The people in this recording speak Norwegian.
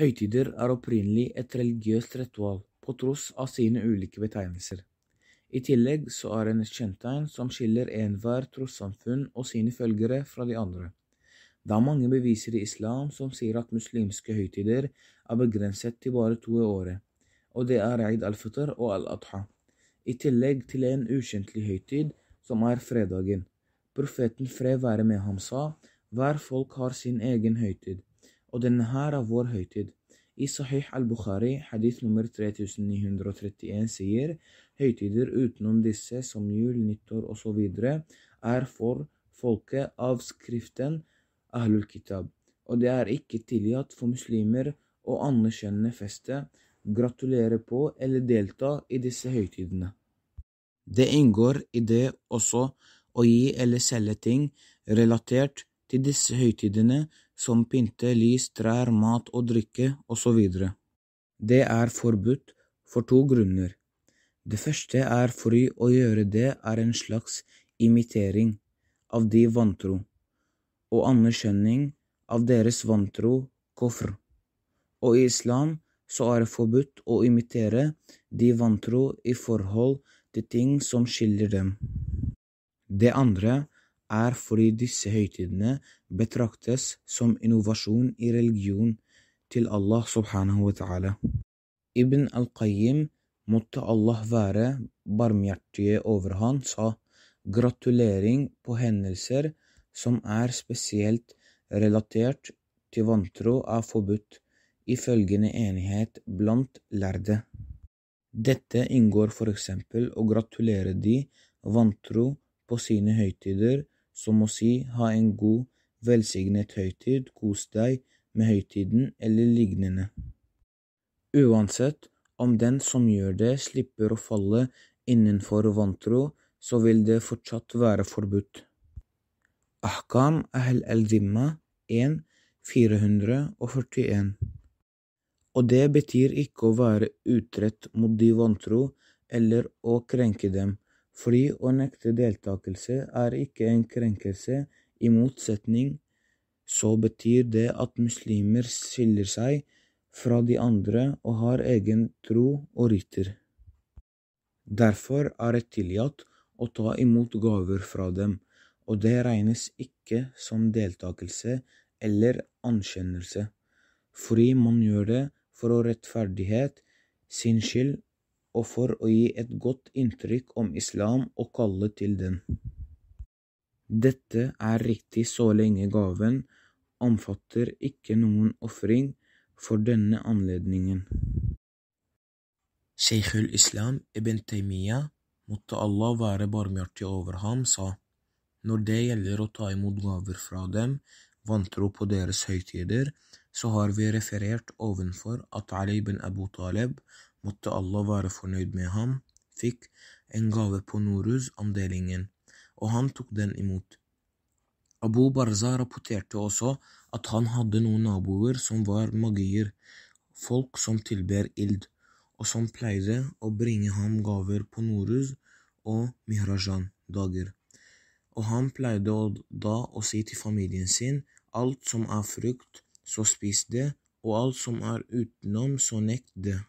Høytider er opprinnelig et religiøst ritual, på tross av sine ulike betegnelser. I tillegg så er det et kjennetegn som skiller enhver trossamfunn og sine følgere fra de andre. Det er mange beviser i islam som sier at muslimske høytider er begrenset til bare to i året, og det er eid al-fitr og al-adha, i tillegg til en ukjentlig høytid som er fredagen. Profeten fred være med ham sa, hver folk har sin egen høytid og denne her er vår høytid. I Sahih al-Bukhari, hadith nummer 3931, sier høytider utenom disse, som jul, nyttår osv., er for folket av skriften ahlul kitab, og det er ikke tillatt for muslimer å anerkjenne festet, gratulere på eller delta i disse høytidene. Det inngår i det også å gi eller selge ting relatert til disse høytidene som pynte, lys, trær, mat og drikke osv. Det er forbudt for to grunner. Det første er fordi å gjøre det er en slags imitering av de vantro, og anerkjenning av deres vantro, kofr. Og i islam så er det forbudt å imitere de vantro i forhold til ting som skiller dem. Det andre er fordi disse høytidene betraktes som innovasjon i religion til Allah subhanahu wa ta'ala. Ibn al-Qayyim, måtte Allah være barmhjertige over han, sa gratulering på hendelser som er spesielt relatert til vantro, er forbudt, ifølgende enighet blant lærde. Dette inngår for eksempel å gratulere de vantro på sine høytider som å si ha en god, velsignet høytid, kos deg med høytiden eller lignende. Uansett om den som gjør det, slipper å falle innenfor vantro, så vil det fortsatt være forbudt. Ahkam ahl al-dhimma 1.441 Og det betyr ikke å være utrett mot de vantro eller å krenke dem, fordi å nekte deltakelse er ikke en krenkelse. I motsetning så betyr det at muslimer skiller seg fra de andre og har egen tro og riter. Derfor er det tillatt å ta imot gaver fra dem, og det regnes ikke som deltakelse eller anerkjennelse, fordi man gjør det for å rettferdighet sin skyld og for å gi et godt inntrykk om islam og kalle til den. Dette er riktig så lenge gaven omfatter ikke noen ofring for denne anledningen. Sheikhul Islam ibn Taymiyyah, måtte Allah være barmhjertig over ham, sa når det gjelder å ta imot gaver fra dem, vantro på deres høytider, så har vi referert ovenfor at Ali ibn Abu Taleb måtte Allah være fornøyd med ham, fikk en gave på noruz andelingen og han tok den imot. Abu Barza rapporterte også at han hadde noen naboer som var magier, folk som tilber ild, og som pleide å bringe ham gaver på Noruz og Mihrajan-dager. Og han pleide da å si til familien sin alt som er frukt, så spis det, og alt som er utenom, så nekt det.